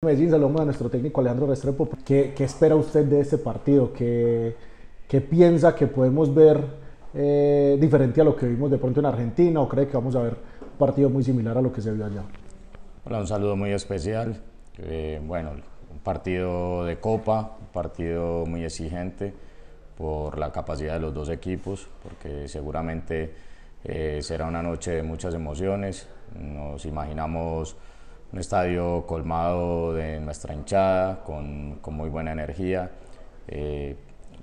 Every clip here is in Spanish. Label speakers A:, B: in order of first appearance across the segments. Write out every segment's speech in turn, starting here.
A: Medellín, saludamos a nuestro técnico Alejandro Restrepo. ¿Qué, espera usted de este partido? ¿Qué, piensa que podemos ver eh, diferente a lo que vimos de pronto en Argentina o cree que vamos a ver un partido muy similar a lo que se vio allá?
B: Hola, un saludo muy especial. Eh, bueno, un partido de copa, un partido muy exigente por la capacidad de los dos equipos, porque seguramente eh, será una noche de muchas emociones. Nos imaginamos un estadio colmado de nuestra hinchada, con, muy buena energía. Eh,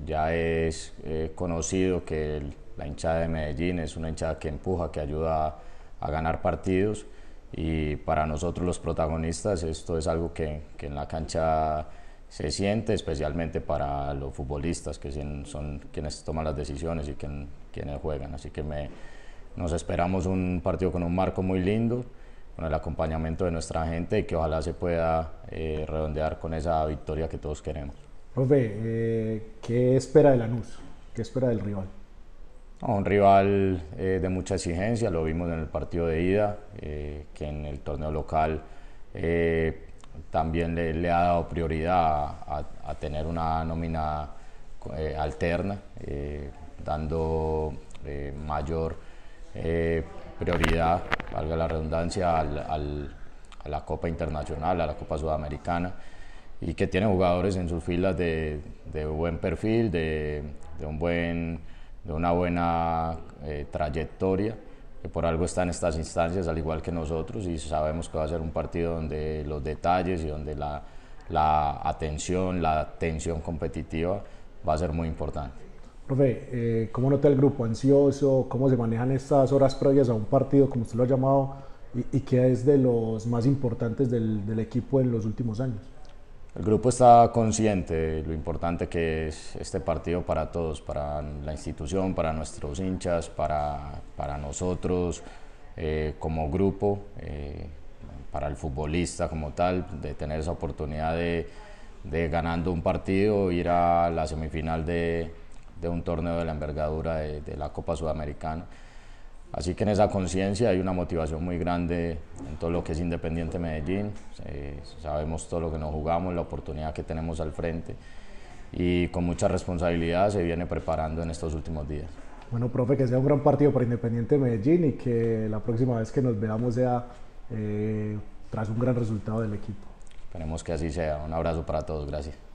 B: ya es eh, conocido que la hinchada de Medellín es una hinchada que empuja, que ayuda a, ganar partidos y para nosotros los protagonistas esto es algo que, que, en la cancha se siente, especialmente para los futbolistas que son quienes toman las decisiones y quienes juegan. Así que me, nos esperamos un partido con un marco muy lindo con el acompañamiento de nuestra gente y que ojalá se pueda eh, redondear con esa victoria que todos queremos.
A: Profe, eh, ¿qué espera de Lanús? ¿Qué espera del rival?
B: un rival eh, de mucha exigencia, lo vimos en el partido de ida, que en el torneo local también le, ha dado prioridad a tener una nómina alterna, dando mayor prioridad valga la redundancia, a la Copa Internacional, a la Copa Sudamericana, y que tiene jugadores en sus filas de, buen perfil, de, de, una buena eh, trayectoria, que por algo está en estas instancias, al igual que nosotros, y sabemos que va a ser un partido donde los detalles y donde la, la atención, la tensión competitiva va a ser muy importante.
A: Profe, eh, ¿cómo nota el grupo ansioso? ¿Cómo se manejan estas horas previas a un partido, como usted lo ha llamado, y, que qué es de los más importantes del, equipo en los últimos años?
B: El grupo está consciente de lo importante que es este partido para todos, para la institución, para nuestros hinchas, para, para nosotros eh, como grupo, eh, para el futbolista como tal, de tener esa oportunidad de, de ganando un partido, ir a la semifinal de de un torneo de la envergadura de, la Copa Sudamericana. Así que en esa conciencia hay una motivación muy grande en todo lo que es Independiente Medellín. sabemos todo lo que nos jugamos, la oportunidad que tenemos al frente y con mucha responsabilidad se viene preparando en estos últimos días.
A: Bueno, profe, que sea un gran partido para Independiente Medellín y que la próxima vez que nos veamos sea eh, tras un gran resultado del equipo.
B: Esperemos que así sea. Un abrazo para todos. Gracias.